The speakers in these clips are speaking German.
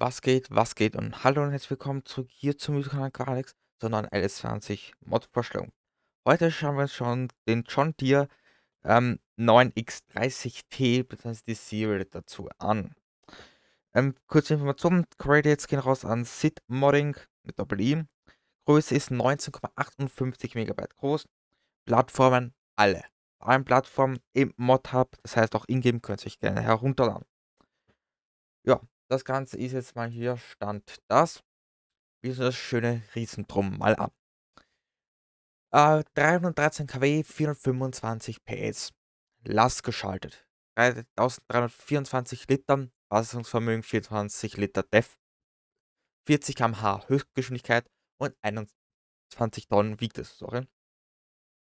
Was geht, was geht und hallo und herzlich willkommen zurück hier zum YouTube-Kanal Alex, sondern LS20 Mod-Vorstellung. Heute schauen wir uns schon den John Deere ähm, 9X30T bzw. die Serie dazu an. Ähm, kurze Informationen, Credits gehen raus an Sid Modding mit Doppel-I. Größe ist 19,58 MB groß. Plattformen alle. Allen Plattformen im Mod-Hub, das heißt auch in-game könnt ihr euch gerne herunterladen. Ja, das Ganze ist jetzt mal hier Stand das. das schöne Riesentrum mal ab. Äh, 313 kW, 425 PS. Last geschaltet. 1324 Liter, Fassungsvermögen 24 Liter DEF, 40 km/h Höchstgeschwindigkeit und 21 Tonnen wiegt es. Sorry.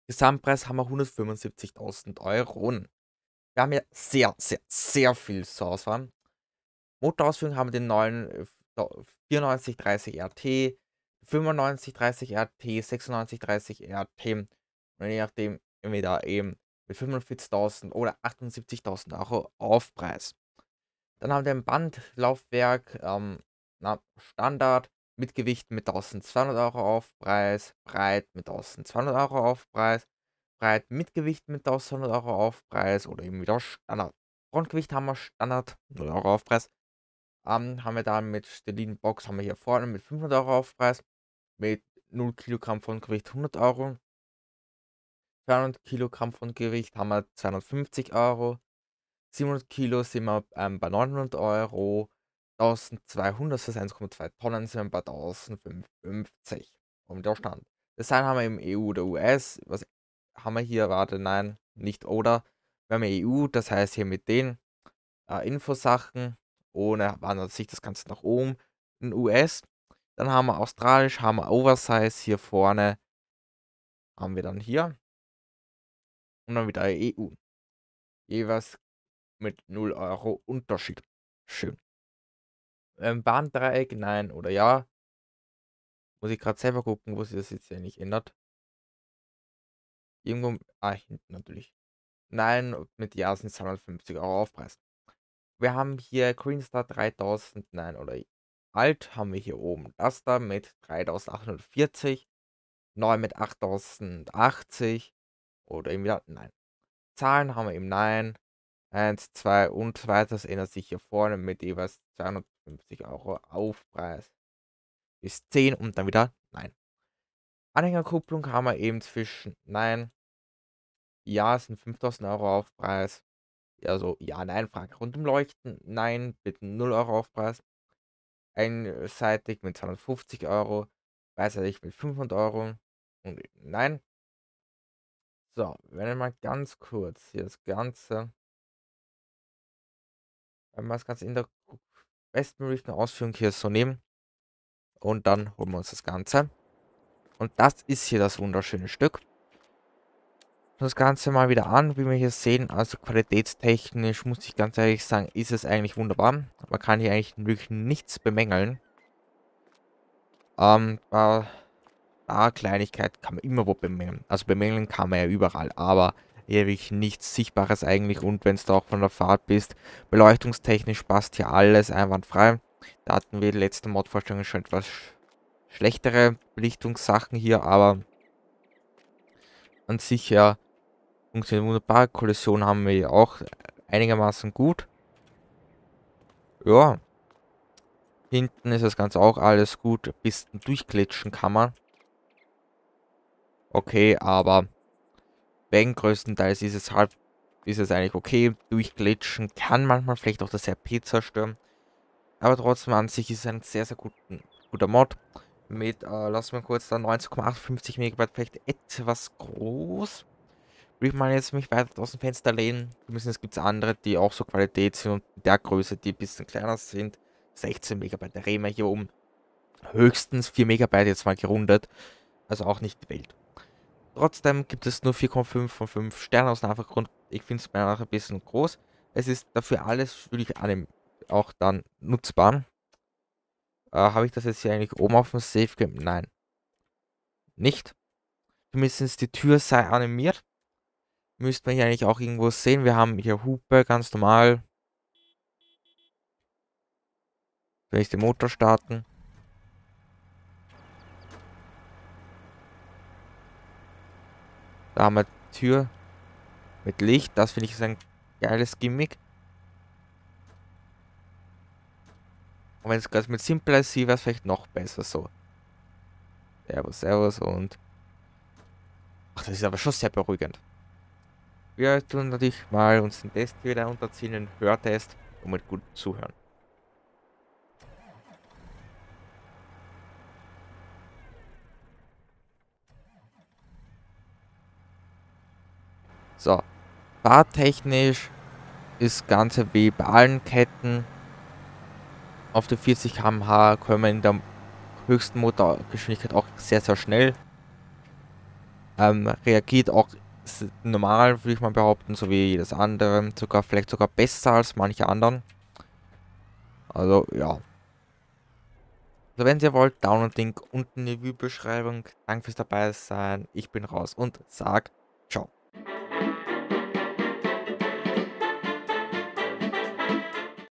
Gesamtpreis haben wir 175.000 Euro. Wir haben ja sehr, sehr, sehr viel zur Auswahl. Motorausführung haben wir den neuen 9430 RT, 9530 RT, 9630 RT. Und je nachdem, entweder eben mit 45.000 oder 78.000 Euro Aufpreis. Dann haben wir ein Bandlaufwerk ähm, na, Standard mit Gewicht mit 1200 Euro Aufpreis, breit mit 1200 Euro Aufpreis, breit mit Gewicht mit 1200 Euro Aufpreis oder eben wieder Standard. Grundgewicht haben wir Standard 0 Euro Aufpreis, ähm, haben wir dann mit der Lean Box haben wir hier vorne mit 500 Euro Aufpreis, mit 0 Kilogramm von Gewicht 100 Euro, 200 Kilogramm von Gewicht haben wir 250 Euro, 700 Kilo sind wir ähm, bei 900 Euro, 1200 das ist 1,2 Tonnen sind wir bei 1055 Und der Stand. Das Design haben wir im EU oder US, was haben wir hier, warte, nein, nicht oder, wir haben EU, das heißt hier mit den äh, Infosachen ohne wandert sich das Ganze nach oben in US. Dann haben wir australisch, haben wir Oversize hier vorne, haben wir dann hier. Und dann wieder EU. Jeweils mit 0 Euro Unterschied. Schön. Ähm, Bahndreieck, nein oder ja. Muss ich gerade selber gucken, wo sich das jetzt hier nicht ändert. Irgendwo, ah, hinten natürlich. Nein, mit Ja sind 250 Euro Aufpreis wir haben hier Greenstar 3000, nein, oder alt haben wir hier oben. Das da mit 3840, neu mit 8080 oder eben wieder, nein. Zahlen haben wir eben nein. 1, 2 und 2, das ändert sich hier vorne mit jeweils 250 Euro Aufpreis. Bis 10 und dann wieder nein. Anhängerkupplung haben wir eben zwischen nein, ja, sind 5000 Euro Aufpreis. Also ja, nein, Frage rund um Leuchten. Nein, bitte 0 Euro Aufpreis. Einseitig mit 250 Euro, beidseitig mit 500 Euro. Und nein. So, wenn wir mal ganz kurz hier das Ganze. Wenn wir das Ganze in der bestmöglichen Ausführung hier so nehmen. Und dann holen wir uns das Ganze. Und das ist hier das wunderschöne Stück das Ganze mal wieder an, wie wir hier sehen. Also qualitätstechnisch muss ich ganz ehrlich sagen, ist es eigentlich wunderbar. Man kann hier eigentlich wirklich nichts bemängeln. Ähm, äh, ah, Kleinigkeit kann man immer wo bemängeln. Also bemängeln kann man ja überall, aber hier wirklich nichts Sichtbares eigentlich. Und wenn es da auch von der Fahrt bist, beleuchtungstechnisch passt hier alles einwandfrei. Da hatten wir die letzte Modvorstellung schon etwas schlechtere Belichtungssachen hier, aber an sich ja Funktioniert wunderbar. Kollision haben wir hier auch einigermaßen gut. Ja. Hinten ist das Ganze auch alles gut. Pisten durchglitschen kann man. Okay, aber wenn größtenteils ist es halt, ist es eigentlich okay. Durchglitschen kann manchmal vielleicht auch das RP zerstören. Aber trotzdem an sich ist es ein sehr, sehr guten, guter Mod. Mit, äh, lassen wir kurz da 19,58 MB vielleicht etwas groß würde ich mal jetzt mich weiter aus dem Fenster lehnen. Zumindest gibt es andere, die auch so Qualität sind und der Größe, die ein bisschen kleiner sind. 16 MB, da reden wir hier um höchstens 4 MB jetzt mal gerundet. Also auch nicht die Welt. Trotzdem gibt es nur 4,5 von 5 Sternen aus dem einfachen Grund. Ich finde es meiner ein bisschen groß. Es ist dafür alles, würde ich auch dann nutzbar. Äh, Habe ich das jetzt hier eigentlich oben auf dem Safe Game? Nein. Nicht. Zumindest die Tür sei animiert. Müsste man hier eigentlich auch irgendwo sehen. Wir haben hier Hupe, ganz normal. Wenn ich den Motor starten. Da haben wir Tür mit Licht. Das finde ich ist ein geiles Gimmick. Und wenn es ganz mit Simple IC wäre es vielleicht noch besser so. Servus, Servus und... Ach, das ist aber schon sehr beruhigend. Wir tun natürlich mal uns den Test wieder unterziehen, den Hörtest, um mit gut zuhören. So, fahrtechnisch ist das Ganze wie bei allen Ketten. Auf der 40 km/h können wir in der höchsten Motorgeschwindigkeit auch sehr, sehr schnell. Ähm, reagiert auch normal, würde ich mal behaupten, so wie jedes andere. Sogar, vielleicht sogar besser als manche anderen. Also, ja. Also, wenn ihr wollt, Download-Link unten in die Videobeschreibung. Danke fürs dabei sein. Ich bin raus und sag